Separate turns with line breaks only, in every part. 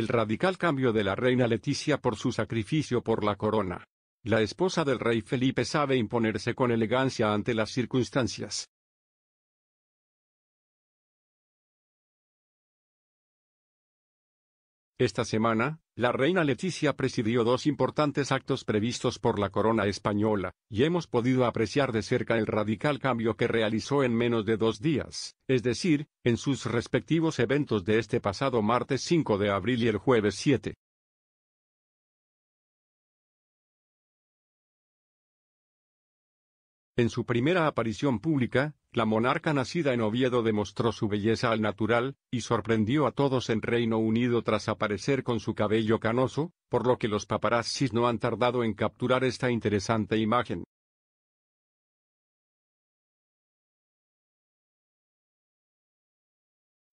el radical cambio de la reina Leticia por su sacrificio por la corona. La esposa del rey Felipe sabe imponerse
con elegancia ante las circunstancias, Esta semana, la reina
Leticia presidió dos importantes actos previstos por la corona española, y hemos podido apreciar de cerca el radical cambio que realizó en menos de dos días, es decir, en
sus respectivos eventos de este pasado martes 5 de abril y el jueves 7. En su primera aparición pública, la monarca nacida en Oviedo demostró su belleza
al natural, y sorprendió a todos en Reino Unido tras aparecer con su cabello canoso,
por lo que los paparazzis no han tardado en capturar esta interesante imagen.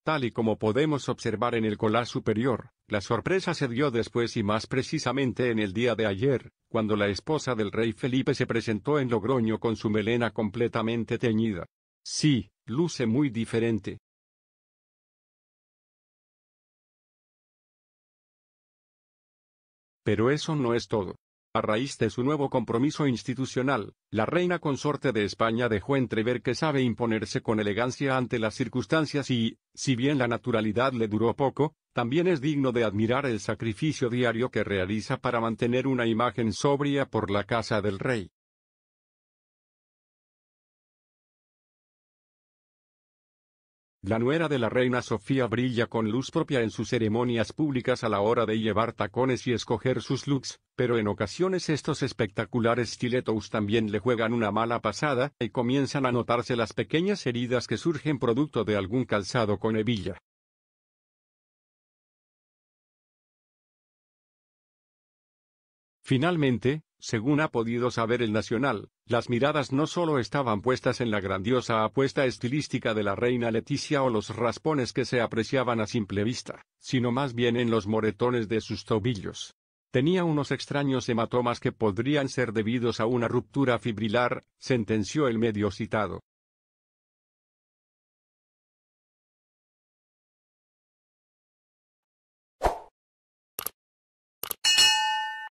Tal y como podemos observar en el colar superior, la sorpresa se dio después y
más precisamente en el día de ayer, cuando la esposa del rey Felipe se presentó en Logroño
con su melena completamente teñida. Sí, luce muy diferente. Pero eso no es todo. A raíz de su nuevo compromiso institucional, la reina
consorte de España dejó entrever que sabe imponerse con elegancia ante las circunstancias y, si bien la naturalidad le duró poco, también es digno de admirar el sacrificio diario
que realiza para mantener una imagen sobria por la casa del rey. La nuera
de la reina Sofía brilla con luz propia en sus ceremonias públicas a la hora de llevar tacones y escoger sus looks, pero en ocasiones estos espectaculares stilettos también le juegan una mala pasada y comienzan a notarse las pequeñas heridas que surgen producto de algún calzado
con hebilla. Finalmente, según ha podido saber el Nacional, las
miradas no solo estaban puestas en la grandiosa apuesta estilística de la reina Leticia o los raspones que se apreciaban a simple vista, sino más bien en los moretones de sus tobillos. Tenía unos extraños hematomas que podrían ser debidos a una ruptura fibrilar,
sentenció el medio citado.